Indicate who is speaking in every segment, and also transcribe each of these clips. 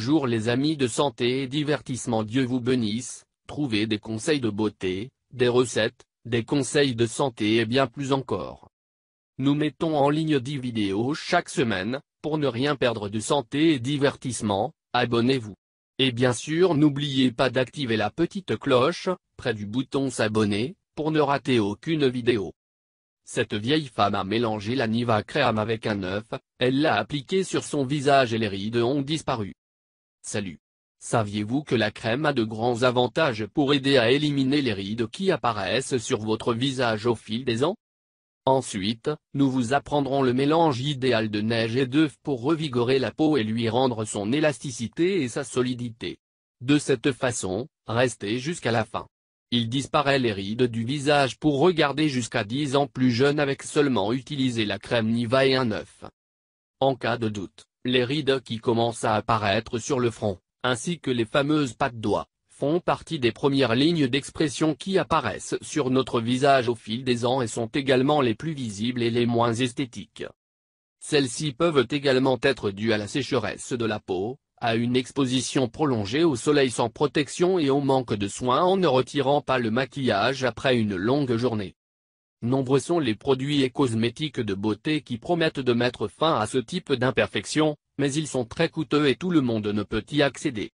Speaker 1: Bonjour les amis de santé et divertissement Dieu vous bénisse, trouvez des conseils de beauté, des recettes, des conseils de santé et bien plus encore. Nous mettons en ligne 10 vidéos chaque semaine, pour ne rien perdre de santé et divertissement, abonnez-vous. Et bien sûr n'oubliez pas d'activer la petite cloche, près du bouton s'abonner, pour ne rater aucune vidéo. Cette vieille femme a mélangé la Niva Crème avec un œuf, elle l'a appliquée sur son visage et les rides ont disparu. Salut Saviez-vous que la crème a de grands avantages pour aider à éliminer les rides qui apparaissent sur votre visage au fil des ans Ensuite, nous vous apprendrons le mélange idéal de neige et d'œuf pour revigorer la peau et lui rendre son élasticité et sa solidité. De cette façon, restez jusqu'à la fin. Il disparaît les rides du visage pour regarder jusqu'à 10 ans plus jeune avec seulement utiliser la crème Niva et un œuf. En cas de doute, les rides qui commencent à apparaître sur le front, ainsi que les fameuses pattes d'oie, font partie des premières lignes d'expression qui apparaissent sur notre visage au fil des ans et sont également les plus visibles et les moins esthétiques. Celles-ci peuvent également être dues à la sécheresse de la peau, à une exposition prolongée au soleil sans protection et au manque de soins en ne retirant pas le maquillage après une longue journée. Nombreux sont les produits et cosmétiques de beauté qui promettent de mettre fin à ce type d'imperfection, mais ils sont très coûteux et tout le monde ne peut y accéder.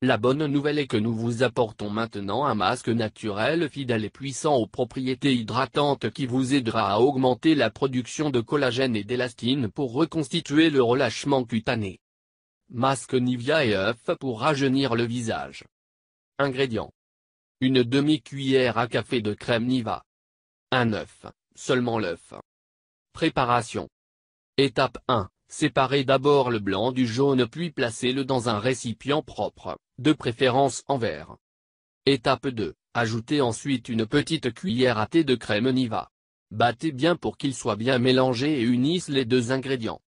Speaker 1: La bonne nouvelle est que nous vous apportons maintenant un masque naturel fidèle et puissant aux propriétés hydratantes qui vous aidera à augmenter la production de collagène et d'élastine pour reconstituer le relâchement cutané. Masque Nivia et œuf pour rajeunir le visage. Ingrédients. Une demi-cuillère à café de crème Niva. Un œuf. Seulement l'œuf. Préparation. Étape 1. Séparez d'abord le blanc du jaune puis placez-le dans un récipient propre, de préférence en verre. Étape 2. Ajoutez ensuite une petite cuillère à thé de crème Niva. Battez bien pour qu'il soit bien mélangé et unisse les deux ingrédients.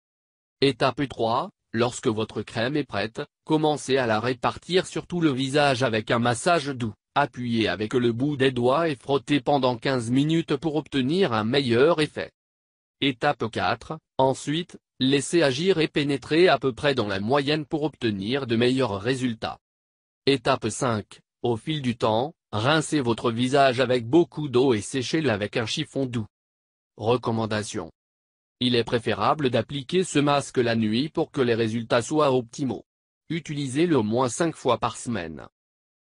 Speaker 1: Étape 3. Lorsque votre crème est prête, commencez à la répartir sur tout le visage avec un massage doux. Appuyez avec le bout des doigts et frottez pendant 15 minutes pour obtenir un meilleur effet. Étape 4, ensuite, laissez agir et pénétrer à peu près dans la moyenne pour obtenir de meilleurs résultats. Étape 5, au fil du temps, rincez votre visage avec beaucoup d'eau et séchez-le avec un chiffon doux. Recommandation. Il est préférable d'appliquer ce masque la nuit pour que les résultats soient optimaux. Utilisez-le au moins 5 fois par semaine.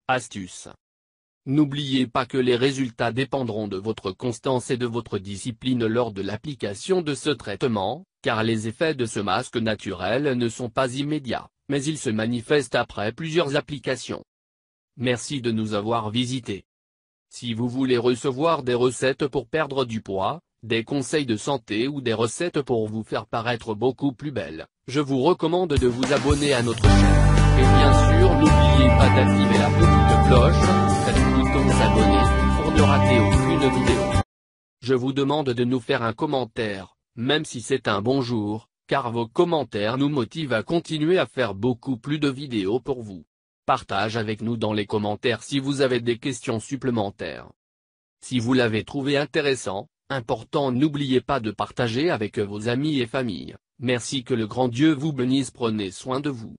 Speaker 1: Astuce. N'oubliez pas que les résultats dépendront de votre constance et de votre discipline lors de l'application de ce traitement, car les effets de ce masque naturel ne sont pas immédiats, mais ils se manifestent après plusieurs applications. Merci de nous avoir visités. Si vous voulez recevoir des recettes pour perdre du poids, des conseils de santé ou des recettes pour vous faire paraître beaucoup plus belle, je vous recommande de vous abonner à notre chaîne. Et bien sûr n'oubliez pas d'activer la petite cloche pour ne rater aucune vidéo. Je vous demande de nous faire un commentaire, même si c'est un bonjour, car vos commentaires nous motivent à continuer à faire beaucoup plus de vidéos pour vous. Partage avec nous dans les commentaires si vous avez des questions supplémentaires. Si vous l'avez trouvé intéressant, important n'oubliez pas de partager avec vos amis et famille. Merci que le grand Dieu vous bénisse prenez soin de vous.